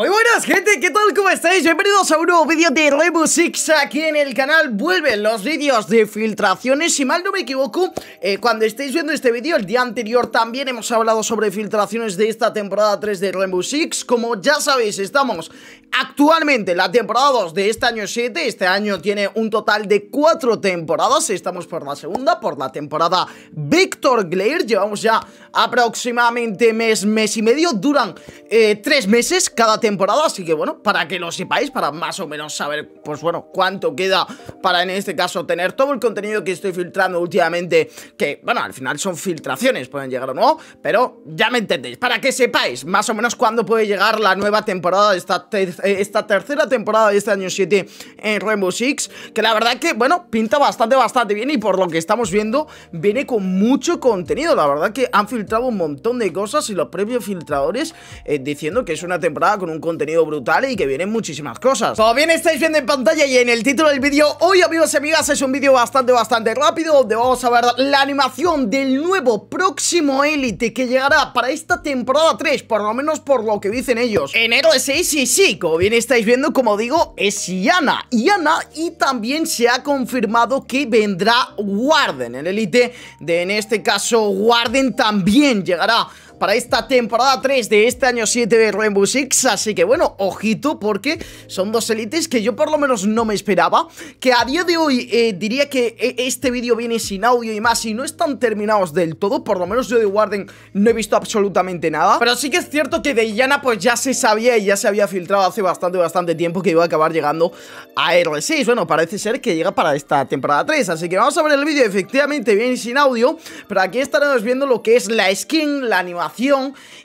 Muy buenas gente, ¿qué tal? ¿Cómo estáis? Bienvenidos a un nuevo vídeo de Rainbow Six aquí en el canal Vuelven los vídeos de filtraciones, si mal no me equivoco eh, Cuando estáis viendo este vídeo, el día anterior también hemos hablado sobre filtraciones de esta temporada 3 de Rainbow Six Como ya sabéis, estamos actualmente en la temporada 2 de este año 7 Este año tiene un total de 4 temporadas, estamos por la segunda, por la temporada Victor Glair Llevamos ya aproximadamente mes, mes y medio, duran 3 eh, meses cada temporada temporada, así que bueno, para que lo sepáis, para más o menos saber, pues bueno, cuánto queda para en este caso tener todo el contenido que estoy filtrando últimamente, que bueno, al final son filtraciones, pueden llegar o no, pero ya me entendéis, para que sepáis más o menos cuándo puede llegar la nueva temporada, esta, eh, esta tercera temporada de este año 7 en Rainbow Six, que la verdad que, bueno, pinta bastante, bastante bien y por lo que estamos viendo, viene con mucho contenido, la verdad que han filtrado un montón de cosas y los previos filtradores eh, diciendo que es una temporada con un un contenido brutal y que vienen muchísimas cosas Como pues bien estáis viendo en pantalla y en el título del vídeo Hoy amigos y amigas es un vídeo bastante bastante rápido Donde vamos a ver la animación del nuevo próximo élite Que llegará para esta temporada 3 Por lo menos por lo que dicen ellos Enero de 6 y sí Como bien estáis viendo como digo es Yana Yana y también se ha confirmado que vendrá Warden El élite de en este caso Warden también llegará para esta temporada 3 de este año 7 de Rainbow Six Así que bueno, ojito porque son dos élites que yo por lo menos no me esperaba Que a día de hoy eh, diría que eh, este vídeo viene sin audio y más y no están terminados del todo Por lo menos yo de Warden no he visto absolutamente nada Pero sí que es cierto que de Yana pues ya se sabía y ya se había filtrado hace bastante, bastante tiempo que iba a acabar llegando a R6 Bueno, parece ser que llega para esta temporada 3 Así que vamos a ver el vídeo efectivamente Viene sin audio Pero aquí estaremos viendo lo que es la skin, la animación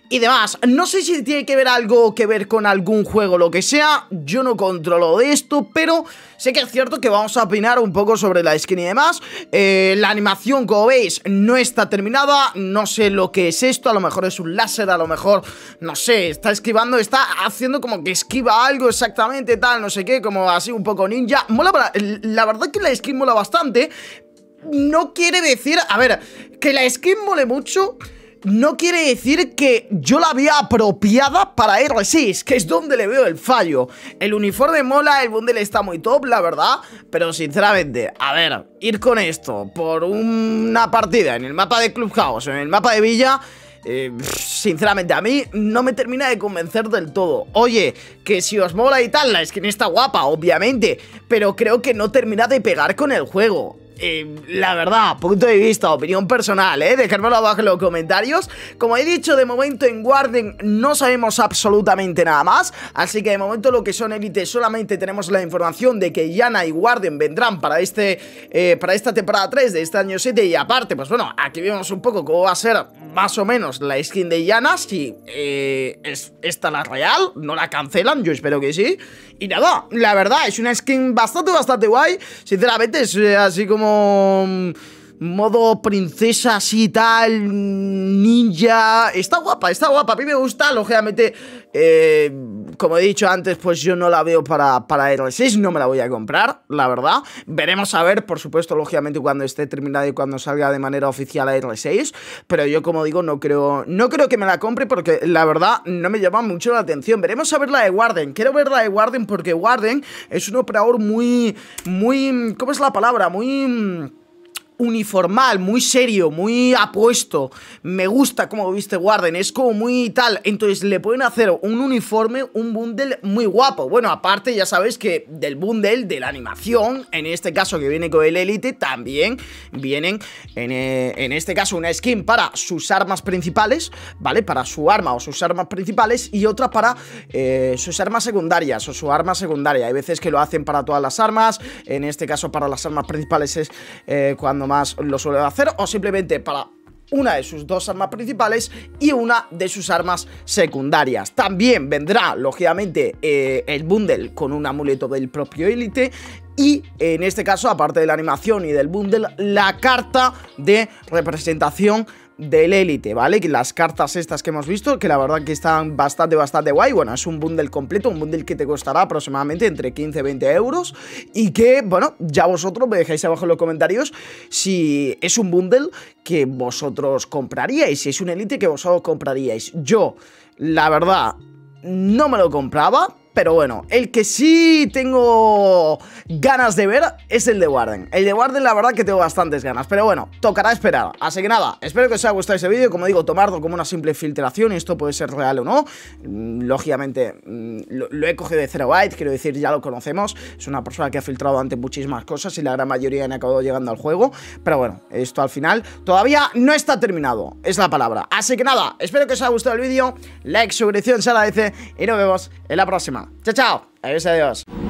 y demás. No sé si tiene que ver algo que ver con algún juego, lo que sea. Yo no controlo de esto, pero sé que es cierto que vamos a opinar un poco sobre la skin y demás. Eh, la animación, como veis, no está terminada. No sé lo que es esto. A lo mejor es un láser, a lo mejor, no sé, está esquivando, está haciendo como que esquiva algo exactamente, tal, no sé qué, como así un poco ninja. Mola, la verdad que la skin mola bastante. No quiere decir, a ver, que la skin mole mucho no quiere decir que yo la vea apropiada para R6, pues que es donde le veo el fallo. El uniforme mola, el bundle está muy top, la verdad, pero sinceramente, a ver, ir con esto por una partida en el mapa de Clubhouse, en el mapa de Villa... Eh, sinceramente, a mí no me termina de convencer del todo. Oye, que si os mola y tal, la skin está guapa, obviamente, pero creo que no termina de pegar con el juego. Em, la verdad, punto de vista, opinión personal, ¿eh? Dejármelo abajo en los comentarios. Como he dicho, de momento en Warden no sabemos absolutamente nada más, así que de momento lo que son élites solamente tenemos la información de que Yana y Warden vendrán para, este, eh, para esta temporada 3 de este año 7 y aparte, pues bueno, aquí vemos un poco cómo va a ser más o menos la skin de Yana, si eh, es, esta la real, no la cancelan, yo espero que sí. Y nada, la verdad, es una skin bastante, bastante guay, sinceramente es así como Um. modo princesa así tal, ninja. Está guapa, está guapa. A mí me gusta, lógicamente. Eh, como he dicho antes, pues yo no la veo para, para R6, no me la voy a comprar, la verdad. Veremos a ver, por supuesto, lógicamente cuando esté terminada y cuando salga de manera oficial a R6. Pero yo, como digo, no creo, no creo que me la compre porque la verdad no me llama mucho la atención. Veremos a ver la de Warden. Quiero ver la de Warden porque Warden es un operador muy, muy, ¿cómo es la palabra? Muy uniformal, muy serio, muy apuesto. Me gusta como viste Warden, es como muy tal. Entonces le pueden hacer un uniforme, un bundle muy guapo. Bueno, aparte ya sabéis que del bundle, de la animación, en este caso que viene con el Elite, también vienen eh, en, este caso una skin para sus armas principales, ¿vale? Para su arma o sus armas principales y otra para eh, sus armas secundarias o su arma secundaria. Hay veces que lo hacen para todas las armas, en este caso para las armas principales es eh, cuando más lo suele hacer o simplemente para una de sus dos armas principales y una de sus armas secundarias. También vendrá, lógicamente, eh, el bundle con un amuleto del propio Elite y en este caso, aparte de la animación y del bundle, la carta de representación del élite, ¿vale? Las cartas estas que hemos visto, que la verdad que están bastante, bastante guay. Bueno, es un bundle completo, un bundle que te costará aproximadamente entre 15 y 20 euros. Y que, bueno, ya vosotros me dejáis abajo en los comentarios si es un bundle que vosotros compraríais, si es un élite que vosotros compraríais. Yo, la verdad, no me lo compraba, pero bueno, el que sí tengo ganas de ver es el de Warden. El de Warden la verdad que tengo bastantes ganas. Pero bueno, tocará esperar. Así que nada, espero que os haya gustado este vídeo. Como digo, tomarlo como una simple filtración y esto puede ser real o no. Mm, lógicamente, mm, lo, he cogido de Zero Byte, quiero decir, ya lo conocemos. Es una persona que ha filtrado ante muchísimas cosas y la gran mayoría han acabado llegando al juego. Pero bueno, esto al final todavía no está terminado, es la palabra. Así que nada, espero que os haya gustado el vídeo. Like, suscripción, se agradece y nos vemos en la próxima. Chao, chao. Adiós, adiós.